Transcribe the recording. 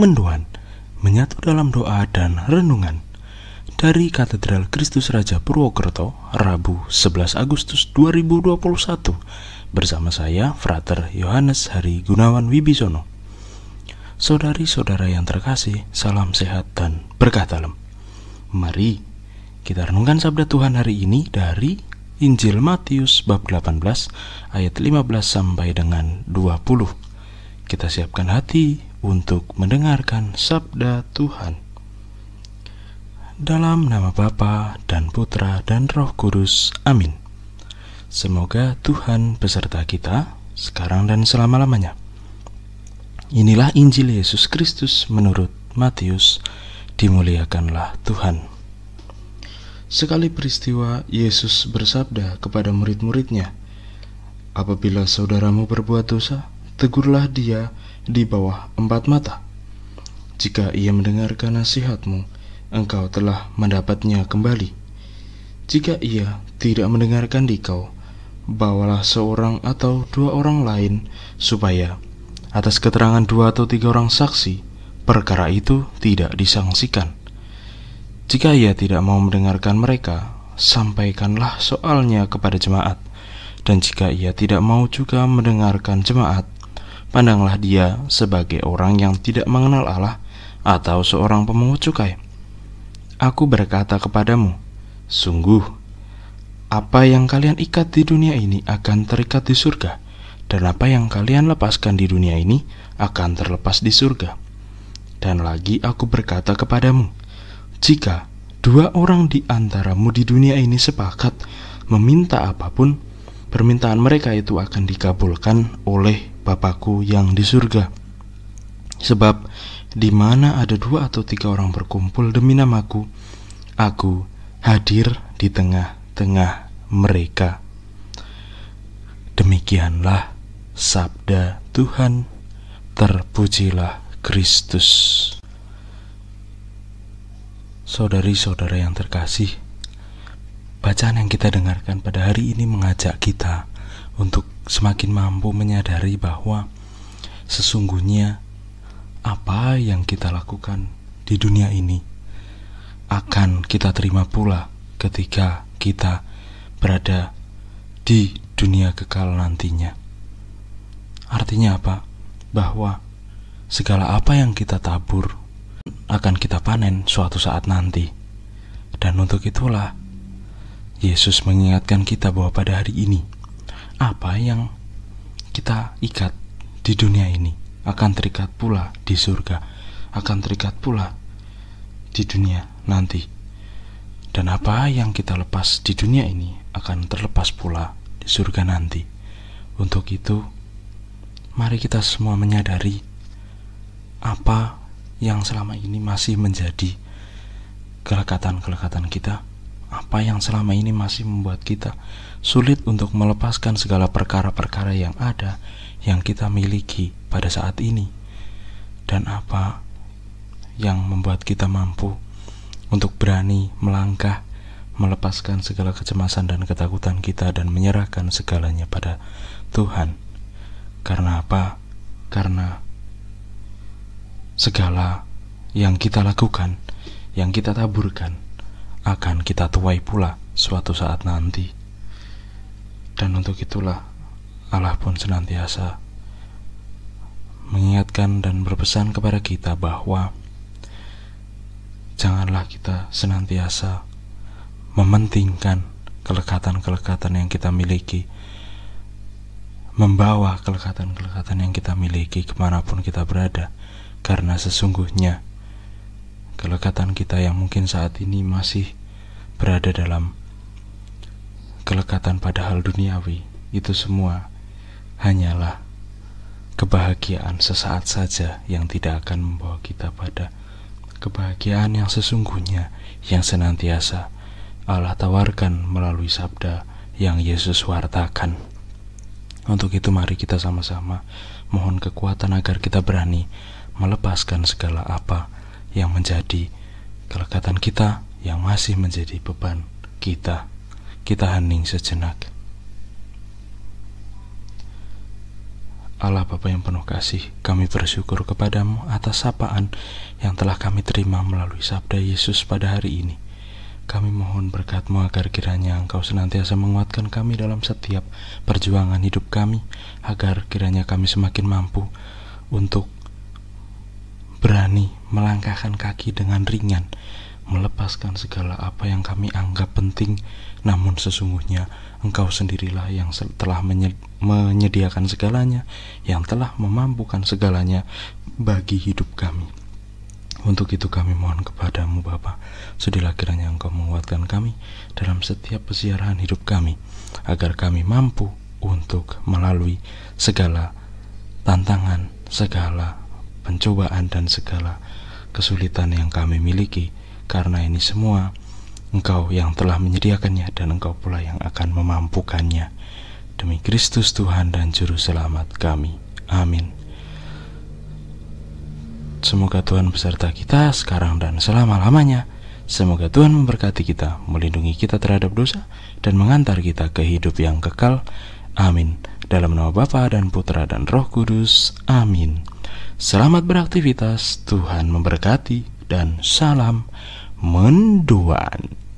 menduan, menyatu dalam doa dan renungan. Dari Katedral Kristus Raja Purwokerto, Rabu 11 Agustus 2021, bersama saya, Frater Yohanes Hari Gunawan Wibisono. Saudari-saudara yang terkasih, salam sehat dan berkah dalam. Mari kita renungkan sabda Tuhan hari ini dari Injil Matius bab 18 ayat 15 sampai dengan 20. Kita siapkan hati untuk mendengarkan sabda Tuhan. Dalam nama Bapa dan Putra dan Roh Kudus. Amin. Semoga Tuhan beserta kita sekarang dan selama-lamanya. Inilah Injil Yesus Kristus menurut Matius. Dimuliakanlah Tuhan. Sekali peristiwa Yesus bersabda kepada murid-muridnya, "Apabila saudaramu berbuat dosa, tegurlah dia di bawah empat mata. Jika ia mendengarkan nasihatmu, engkau telah mendapatnya kembali. Jika ia tidak mendengarkan dikau, bawalah seorang atau dua orang lain supaya atas keterangan dua atau tiga orang saksi perkara itu tidak disangsikan. Jika ia tidak mau mendengarkan mereka, sampaikanlah soalnya kepada jemaat. Dan jika ia tidak mau juga mendengarkan jemaat, pandanglah dia sebagai orang yang tidak mengenal Allah atau seorang pemungut cukai. Aku berkata kepadamu, sungguh, apa yang kalian ikat di dunia ini akan terikat di surga, dan apa yang kalian lepaskan di dunia ini akan terlepas di surga. Dan lagi aku berkata kepadamu, jika dua orang di antaramu di dunia ini sepakat meminta apapun permintaan mereka itu akan dikabulkan oleh Bapakku yang di surga. Sebab di mana ada dua atau tiga orang berkumpul demi namaku, aku hadir di tengah-tengah mereka. Demikianlah sabda Tuhan. Terpujilah Kristus. Saudari-saudara yang terkasih, Bacaan yang kita dengarkan pada hari ini mengajak kita untuk semakin mampu menyadari bahwa sesungguhnya apa yang kita lakukan di dunia ini akan kita terima pula ketika kita berada di dunia kekal nantinya. Artinya apa? Bahwa segala apa yang kita tabur akan kita panen suatu saat nanti. Dan untuk itulah Yesus mengingatkan kita bahwa pada hari ini apa yang kita ikat di dunia ini akan terikat pula di surga, akan terikat pula di dunia nanti. Dan apa yang kita lepas di dunia ini akan terlepas pula di surga nanti. Untuk itu, mari kita semua menyadari apa yang selama ini masih menjadi kelekatan-kelekatan kita apa yang selama ini masih membuat kita sulit untuk melepaskan segala perkara-perkara yang ada yang kita miliki pada saat ini, dan apa yang membuat kita mampu untuk berani melangkah, melepaskan segala kecemasan dan ketakutan kita, dan menyerahkan segalanya pada Tuhan. Karena apa? Karena segala yang kita lakukan, yang kita taburkan akan kita tuai pula suatu saat nanti. Dan untuk itulah Allah pun senantiasa mengingatkan dan berpesan kepada kita bahwa janganlah kita senantiasa mementingkan kelekatan-kelekatan yang kita miliki membawa kelekatan-kelekatan yang kita miliki kemanapun kita berada karena sesungguhnya kelekatan kita yang mungkin saat ini masih berada dalam kelekatan pada hal duniawi itu semua hanyalah kebahagiaan sesaat saja yang tidak akan membawa kita pada kebahagiaan yang sesungguhnya yang senantiasa Allah tawarkan melalui sabda yang Yesus wartakan. Untuk itu mari kita sama-sama mohon kekuatan agar kita berani melepaskan segala apa yang menjadi kelekatan kita yang masih menjadi beban kita. Kita hening sejenak. Allah Bapa yang penuh kasih, kami bersyukur kepadamu atas sapaan yang telah kami terima melalui sabda Yesus pada hari ini. Kami mohon berkatmu agar kiranya engkau senantiasa menguatkan kami dalam setiap perjuangan hidup kami, agar kiranya kami semakin mampu untuk berani melangkahkan kaki dengan ringan, melepaskan segala apa yang kami anggap penting, namun sesungguhnya engkau sendirilah yang telah menyediakan segalanya, yang telah memampukan segalanya bagi hidup kami. Untuk itu kami mohon kepadamu Bapa, sudilah kiranya engkau menguatkan kami dalam setiap peziarahan hidup kami, agar kami mampu untuk melalui segala tantangan, segala pencobaan dan segala kesulitan yang kami miliki, karena ini semua Engkau yang telah menyediakannya dan Engkau pula yang akan memampukannya. Demi Kristus Tuhan dan Juru Selamat kami. Amin. Semoga Tuhan beserta kita sekarang dan selama-lamanya. Semoga Tuhan memberkati kita, melindungi kita terhadap dosa, dan mengantar kita ke hidup yang kekal. Amin. Dalam nama Bapa dan Putra dan Roh Kudus. Amin. Selamat beraktivitas, Tuhan memberkati, dan salam menduan.